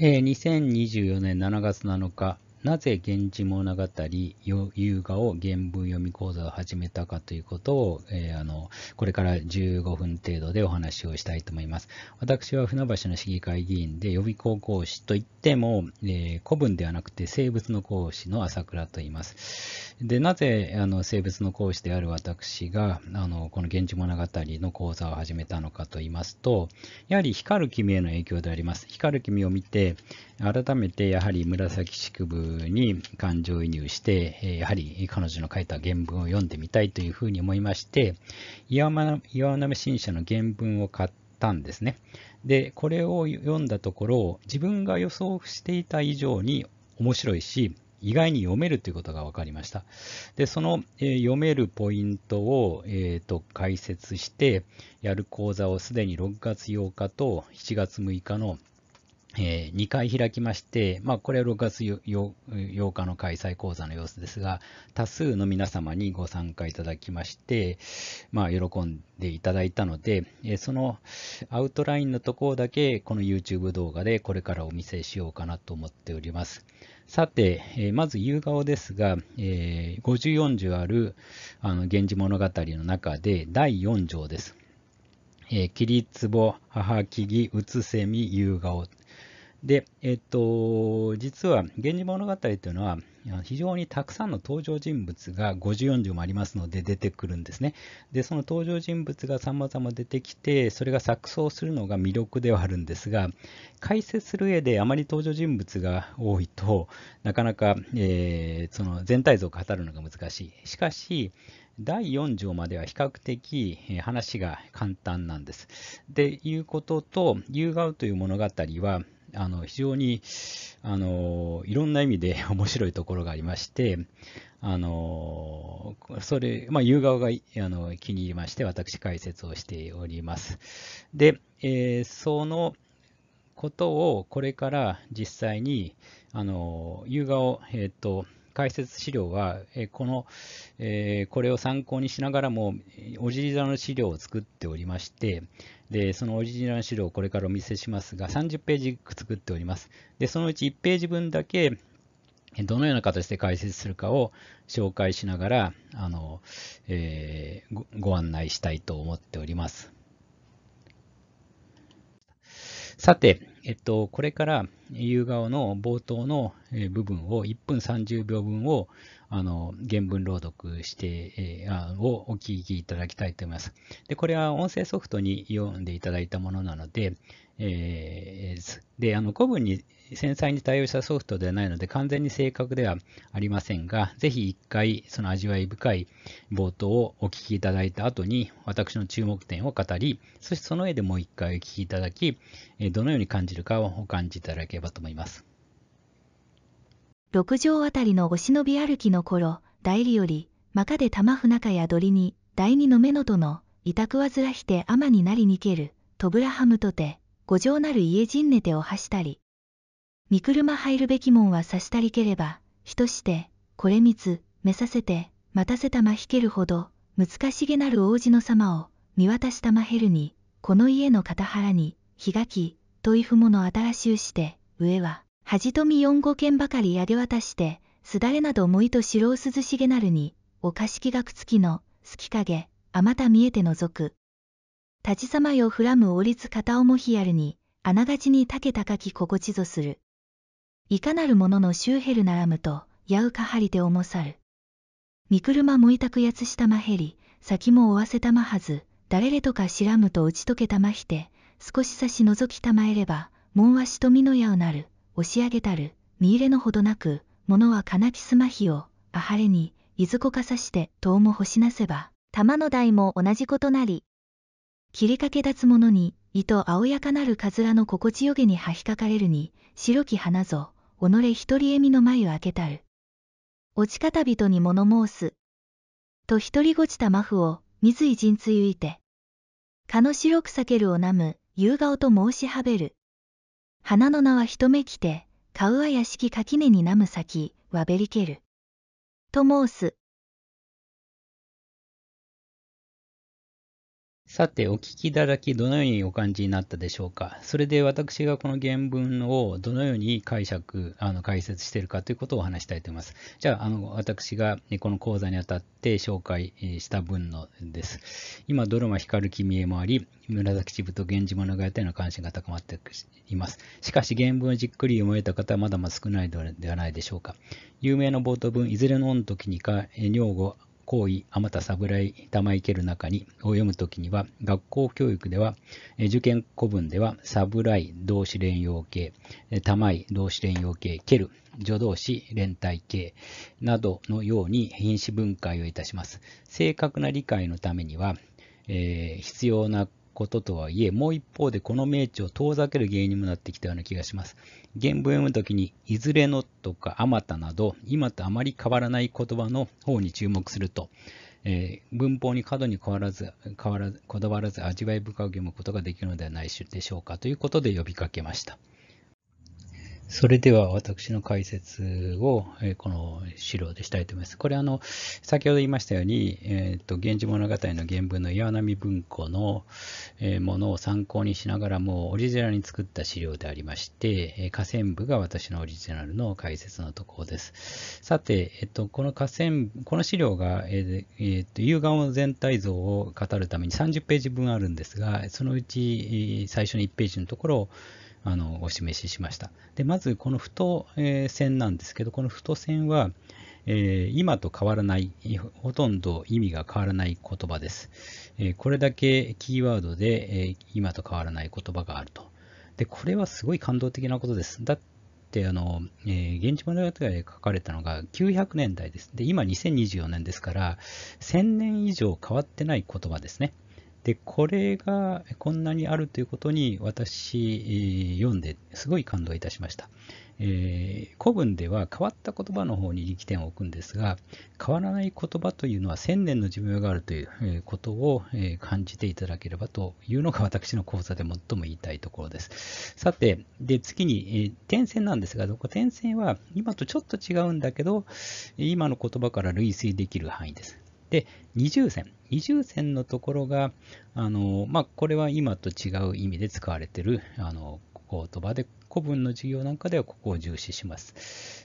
えー、2024年7月7日、なぜ源氏物語優雅を原文読み講座を始めたかということを、えー、あのこれから15分程度でお話をしたいと思います。私は船橋の市議会議員で予備校講師といっても、えー、古文ではなくて生物の講師の朝倉と言います。でなぜあの生物の講師である私があのこの源氏物語の講座を始めたのかと言いますとやはり光る君への影響であります。光る君を見て改めてやはり紫式部に感情移入して、やはり彼女の書いた原文を読んでみたいというふうに思いまして、岩波新社の原文を買ったんですね。で、これを読んだところ、自分が予想していた以上に面白いし、意外に読めるということが分かりました。で、その、え読めるポイントを、えーと解説してやる講座をすでに6月8日と7月6日のえー、2回開きまして、まあ、これは6月 8, 日の開催講座の様子ですが、多数の皆様にご参加いただきまして、まあ、喜んでいただいたので、えー、そのアウトラインのところだけ、この YouTube 動画でこれからお見せしようかなと思っております。さて、えー、まず夕顔ですが、えー、5040あるあの源氏物語の中で第4条です。えー、キリ母木々、うつせみ、夕顔。で、えっと、実は「源氏物語」というのは非常にたくさんの登場人物が5040もありますので出てくるんですね。で、その登場人物がさまざま出てきて、それが錯綜するのが魅力ではあるんですが、解説する上であまり登場人物が多いと、なかなか、えー、その全体像を語るのが難しい。しかし、第4条までは比較的話が簡単なんです。でいうことと、夕顔という物語は、あの非常にあのいろんな意味で 面白いところがありまして、あのそれ、まあ、夕顔があの気に入りまして、私、解説をしております。で、えー、そのことをこれから実際に、あの夕顔、えっ、ー、と、解説資料は、えこの、えこれを参考にしながらも、オリジナル資料を作っておりまして、で、そのオリジナル資料をこれからお見せしますが、30ページ作っております。で、そのうち1ページ分だけ、どのような形で解説するかを紹介しながら、あの、えー、ご案内したいと思っております。さて、えっと、これから夕顔の冒頭の部分を1分30秒分をあの、原文朗読して、えー、をお聞きいただきたいと思います。で、これは音声ソフトに読んでいただいたものなので、えー、で、あの、古文に繊細に対応したソフトではないので、完全に正確ではありませんが、ぜひ一回、その味わい深い冒頭をお聞きいただいた後に、私の注目点を語り、そしてその上でもう一回お聞きいただき、どのように感じるかをお感じいただければと思います。六畳あたりのお忍び歩きの頃、代理より、まかで玉船かや鳥に、第二の目のとの、委託わずらして天になりにける、とぶらはむとて、五条なる家陣ねてをはしたり。見車入るべきもんはさしたりければ、人して、これみつ、目させて、待たせたまひけるほど、難しげなる王子の様を、見渡したまへるに、この家の片腹に、ひがき、といふもの新しゅうして、上は、恥とみ四五件ばかりやで渡して、すだれなどもいと白ずしげなるに、おかしきがくつきの、すきかげ、あまた見えてのぞく。立ちさまよふらむおりつ片もひやるに、あながちにたけたかき心地ぞする。いかなるもののしゅうへるならむと、やうかはりてもさる。みくるまもいたくやつしたまへり、先もおわせたまはず、だれれとか知らむと打ち解けたまひて、少し差しのぞきたまえれば、もんわしとみのやうなる。押し上げたる、見入れのほどなく、物はな木すまひを、あはれに、いずこかさして、とうもほしなせば、玉の台も同じことなり。切りかけ立つ者に、糸青やかなるかずらの心地よげにはひかかれるに、白き花ぞ、己一人笑みの眉開けたる。落ち方人に物申す。と一人ごちたマフを、水じ陣つゆいて。かの白く裂けるをなむ、夕顔と申しはべる。花の名は一目来て、顔は屋敷垣根になむ先、わべりける。と申す。さて、お聞きいただき、どのようにお感じになったでしょうか。それで私がこの原文をどのように解釈、あの解説しているかということをお話したいと思います。じゃあ、あの私がこの講座にあたって紹介した文のです。今、ドラマ光る君へもあり、紫支部と源氏物語への関心が高まっています。しかし、原文をじっくり読まれた方はまだまだ少ないのではないでしょうか。有名な冒頭文、いずれの御時にか、女房、行為、あまた侍玉いける中にを読むときには、学校教育では、受験古文では、侍動詞連用形、玉い動詞連用形、蹴る助動詞連帯形などのように品詞分解をいたします。正確な理解のためには、えー、必要なこととはいえ、もう一方でこの名著を遠ざける原因にもなってきたような気がします。原文を読むときに、いずれのとかあまたなど、今とあまり変わらない言葉の方に注目すると、えー、文法に過度に変わらず、変わらず、こだわらず味わい深く読むことができるのではないでしょうかということで呼びかけました。それでは私の解説を、この資料でしたいと思います。これあの先ほど言いましたように、えーと、源氏物語の原文の岩波文庫の、ものを参考にしながらもオリジナルに作った資料でありまして、河川部が私のオリジナルの解説のところです。さて、えーと、この河川この資料が、えーえーと、と夕顔の全体像を語るために30ページ分あるんですが、そのうち、最初の1ページのところをあのお示ししました。でまずこの太、え線なんですけどこの太線は、え今と変わらない、ほとんど意味が変わらない言葉です。えこれだけキーワードで、え今と変わらない言葉があると。で、これはすごい感動的なことです。だって、あの、えー、現地物語で書かれたのが900年代です。で、今2024年ですから、1000年以上変わってない言葉ですね。で、これがこんなにあるということに私、読んですごい感動いたしました。えー、古文では変わった言葉の方に力点を置くんですが、変わらない言葉というのは千年の寿命があるということを感じていただければというのが私の講座で最も言いたいところです。さて、で次に、え点線なんですが、こ点線は今とちょっと違うんだけど、今の言葉から類推できる範囲です。で、二重線。二重線のところが、あの、まあ、これは今と違う意味で使われている、あの、言葉で、古文の授業なんかではここを重視します。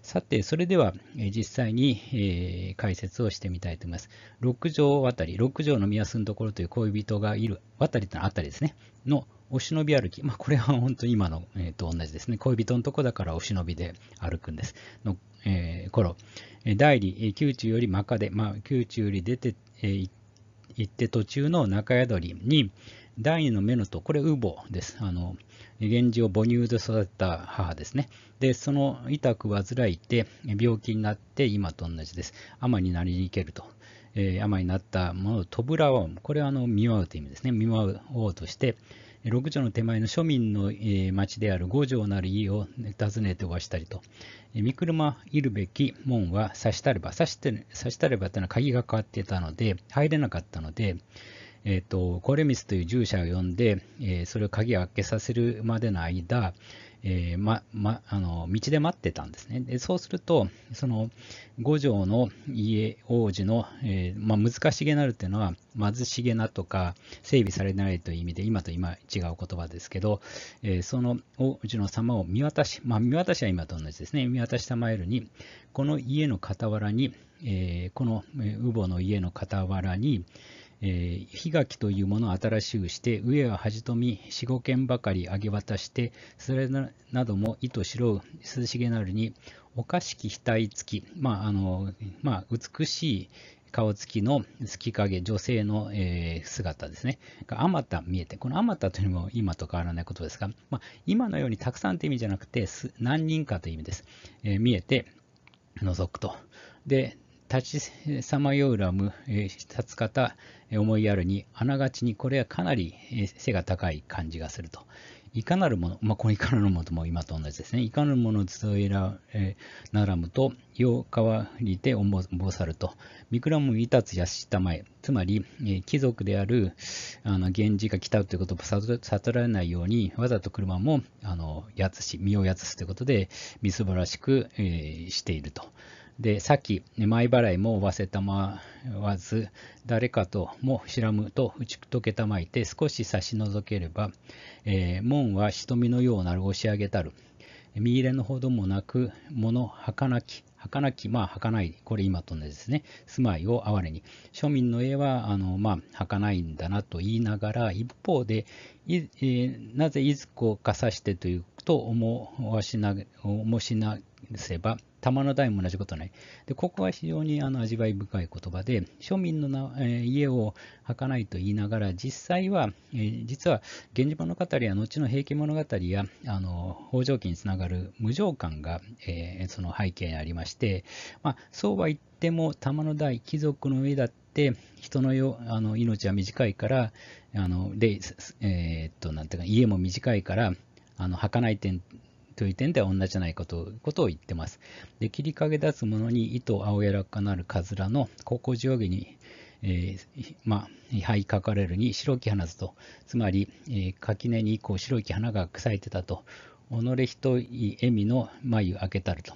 さて、それでは実際に、えー、解説をしてみたいと思います。六条渡り、六条の目安のところという恋人がいる、渡りというのはあたりですね、のお忍び歩き。まあ、これは本当に今の、えー、と同じですね。恋人のところだからお忍びで歩くんです。のえー、頃、代理、宮中より真で、まあ、宮中より出て、えー、行って途中の中宿りに、第二の目のと、これ、ウボです。あの、源氏を母乳で育てた母ですね。で、その痛く患いて、病気になって、今と同じです。天になりに行けると。えー、になったものを、扉を、これはあの見舞うという意味ですね。見舞おうとして、6条の手前の庶民の町である五条なる家を訪ねておわしたりと、三車いるべき門は差したれば、差して差したればというのは鍵がかかっていたので、入れなかったので、えーと、とコレミスという従者を呼んで、えー、それを鍵を開けさせるまでの間、えーまま、あの道で待ってたんですね。でそうすると、その五条の家王子の、えーま難しげなるというのは、貧しげなとか、整備されないという意味で、今と今違う言葉ですけど、えー、その王子の様を見渡し、まあ、見渡しは今と同じですね、見渡したまえるに、この家の傍らに、えー、この父母の家の傍らに、えー、垣というものを新しゅうして、上は恥とみ、四五軒ばかりあげ渡して、それなども意図しろう、涼しげなるに、おかしき額付き、まああのまあ、美しい顔つきの月影、女性の、え姿ですね。あまた見えて、このあまたというのも今と変わらないことですが、まあ、今のようにたくさんという意味じゃなくて、何人かという意味です。えー、見えて、覗くと。で、立ちさまようらむ、え立つ方、思いやるに、あながちにこれはかなり背が高い感じがすると。いかなるもの、まあ、これいかなるものとも今と同じですね。いかなるものずえら、えー、ならむと、よう変わりておぼさると。みくらむいたつやしたまえ。つまり、えー、貴族である、あの、源氏が来たということを悟られないように、わざと車も、あの、やつし、身をやつすということで、みすばらしく、えー、していると。で、き、前払いも忘れたまわず、誰かとも知らむと打ち解けたまいて、少し差し除ければ、えー、門は瞳のようなる押し上げたる。見入れのほどもなく、物儚き、儚き、まあ儚い、これ今と同ですね、住まいを哀れに。庶民の絵は、あの、まあ、儚いんだなと言いながら、一方で、いえー、なぜいずこかさしてというと思わしな、もしなすれば、玉の台も同じことない。で、ここは非常にあの味わい深い言葉で、庶民のな、えー、家をはかないと言いながら、実際は、えー、実は、源氏物語や後の平家物語や、あの北条記につながる無常感が、えー、その背景にありまして、まあ、そうは言っても、玉の台、貴族の上だって、人のよあの命は短いから、あのでえー、っとなんていうか家も短いから、あのない点という点では同じじゃないかということを言ってます。で切りかけ出すものに糸青やらかなるカズラの高校上下に、えー、まあ、灰かかれるに白き花ずと、つまり、えー、垣根に以降白き花が咲いてたと、己一人笑みの眉開けたると。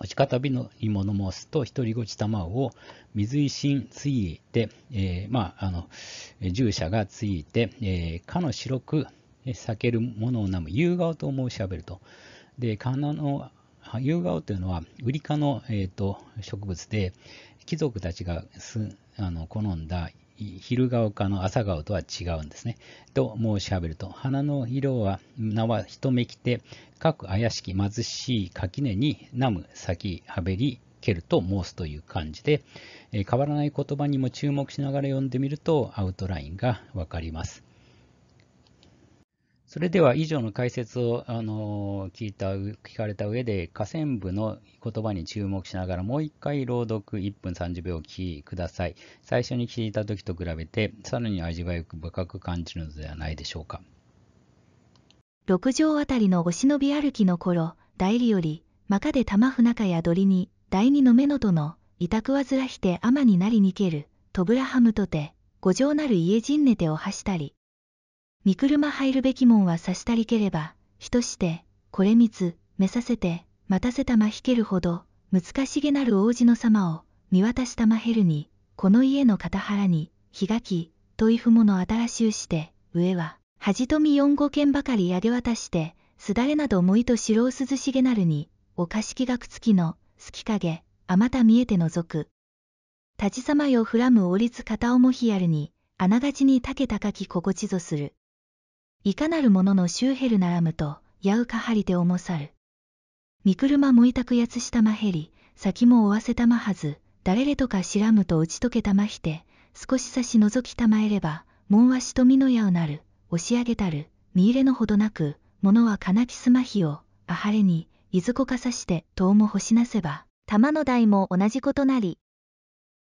落ち方びの芋の申すと、独りごち玉を水井心ついて、えー、まあ、あの、従者がついて、えー、かの白く、避けるものを飲む、夕顔と申し上げると。で、カの夕顔というのは、ウリ科の、えーと、植物で、貴族たちがすあの好んだ昼顔科の朝顔とは違うんですね。と申し上げると、花の色は、名は一目きて、各怪しき貧しい垣根に、ナム、咲き、はべり、けると申すという感じで、変わらない言葉にも注目しながら読んでみると、アウトラインがわかります。それでは以上の解説を、あの聞いた、聞かれた上で、下線部の言葉に注目しながら、もう一回朗読1分30秒お聞きください。最初に聞いた時と比べて、さらに味わい深く感じるのではないでしょうか。六条あたりのお忍び歩きの頃、代理より、まかで玉船かや鳥に、第二の目のとの、委託わずらして天になりにける、とぶらはむとて、五条なる家陣寝てをはしたり、見車入るべきもんは差したりければ、人して、これみつ、めさせて、待たせたまひけるほど、難しげなる王子の様を、見渡したまへるに、この家の片腹に、ひがき、といふもの新しゅうして、上は、恥とみ四五軒ばかりやげ渡して、すだれなどもいと白涼しげなるに、おかしきがくつきの、すきかげ、あまた見えてのぞく。たちさまよふらむおりつ片おもひやるに、あながちにたけたかき心地ぞする。いかなるもののシューヘルならむと、やうかはりて重さる。みくるまもいたくやつしたまへり、先も追わせたまはず、誰れとか知らむと打ち解けたまひて、少し差し覗きたまえれば、もんわしとみのやうなる、押し上げたる、見入れのほどなく、物はかなきすまひを、あはれに、いずこかさして、とうもほしなせば、玉の台も同じことなり。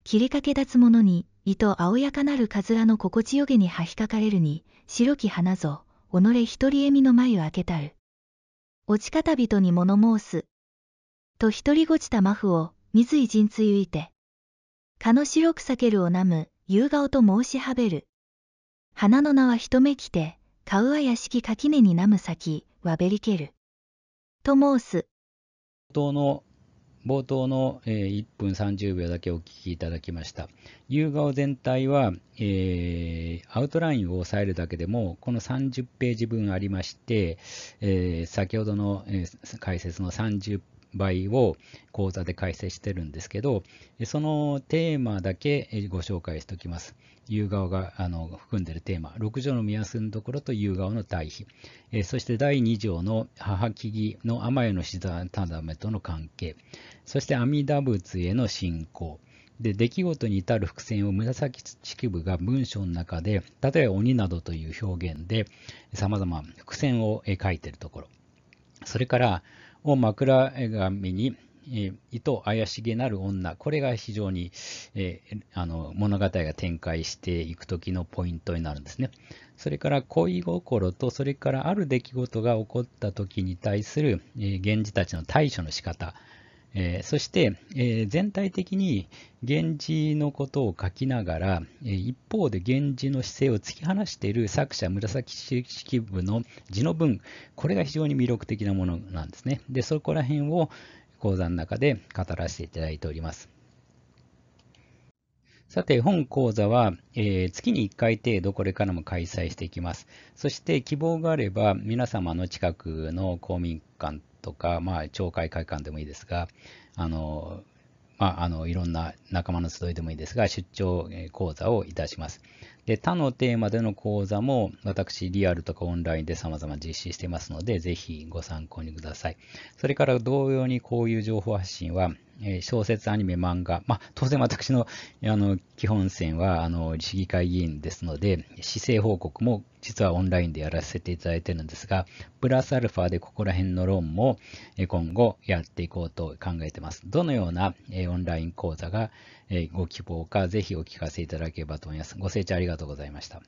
切りかけ立つ者に、糸青やかなるかずらの心地よげにはひかかれるに、白き花ぞ、己一人笑みの眉開けたる。落ち方人に物申す。ととりごちたマフを、水じ陣つゆいて。かの白く裂けるをなむ、夕顔と申しはべる。花の名は一目来て、かやは屋敷垣根になむ先、わべりける。と申す。の冒頭の1分30秒だけお聞きいただきました。夕顔全体は、えー、アウトラインを押さえるだけでも、この30ページ分ありまして、えー、先ほどの解説の30場合を講座で解説してるんですけど、そのテーマだけご紹介しておきます。夕顔があの含んでいるテーマ、6条の目安のところと夕顔の対比、えそして第2条の母木々の天へのだめとの関係、そして阿弥陀仏への信仰、で出来事に至る伏線を紫式部が文章の中で例えば鬼などという表現でさまざま伏線を描いているところそれからを枕紙に、え怪しげなる女、これが非常に、えあの物語が展開していくときのポイントになるんですね。それから恋心と、それからある出来事が起こったときに対する、え源氏たちの対処の仕方、えー、そして、えー、全体的に源氏のことを書きながら、えー、一方で源氏の姿勢を突き放している作者紫式部の字の文これが非常に魅力的なものなんですねでそこら辺を講座の中で語らせていただいておりますさて、本講座は、えー、月に1回程度これからも開催していきます。そして希望があれば皆様の近くの公民館とか、まあ、町会会館でもいいですが、あのまあ、あのいろんな仲間の集いでもいいですが、出張講座をいたします。で、他のテーマでの講座も、私、リアルとかオンラインで様々実施していますので、ぜひご参考にください。それから同様にこういう情報発信は、え小説、アニメ、漫画、まあ、当然私のあの基本線はあの市議会議員ですので、市政報告も実はオンラインでやらせていただいてるんですが、プラスアルファでここら辺の論も今後やっていこうと考えてます。どのようなオンライン講座がご希望か、ぜひお聞かせいただければと思います。ご清聴ありがとうございました。